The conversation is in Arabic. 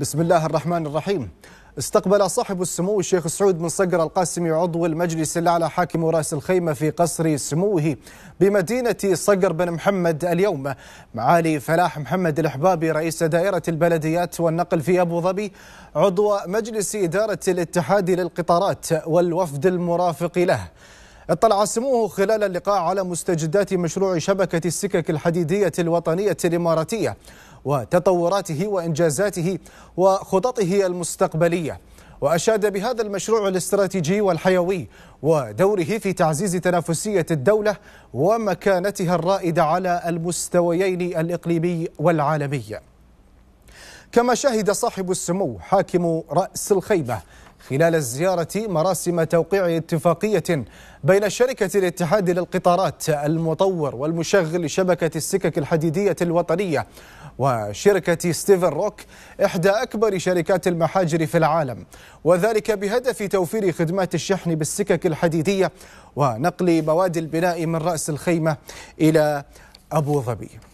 بسم الله الرحمن الرحيم استقبل صاحب السمو الشيخ سعود بن صقر القاسمي عضو المجلس الأعلى حاكم رأس الخيمة في قصر سموه بمدينة صقر بن محمد اليوم معالي فلاح محمد الاحبابي رئيس دائرة البلديات والنقل في أبو ظبي عضو مجلس إدارة الاتحاد للقطارات والوفد المرافق له اطلع سموه خلال اللقاء على مستجدات مشروع شبكة السكك الحديدية الوطنية الإماراتية وتطوراته وإنجازاته وخططه المستقبلية وأشاد بهذا المشروع الاستراتيجي والحيوي ودوره في تعزيز تنافسية الدولة ومكانتها الرائدة على المستويين الإقليمي والعالمي كما شهد صاحب السمو حاكم رأس الخيمة خلال الزيارة مراسم توقيع اتفاقية بين شركة الاتحاد للقطارات المطور والمشغل لشبكة السكك الحديدية الوطنية وشركة ستيفن روك إحدى أكبر شركات المحاجر في العالم وذلك بهدف توفير خدمات الشحن بالسكك الحديدية ونقل مواد البناء من رأس الخيمة إلى أبو ظبي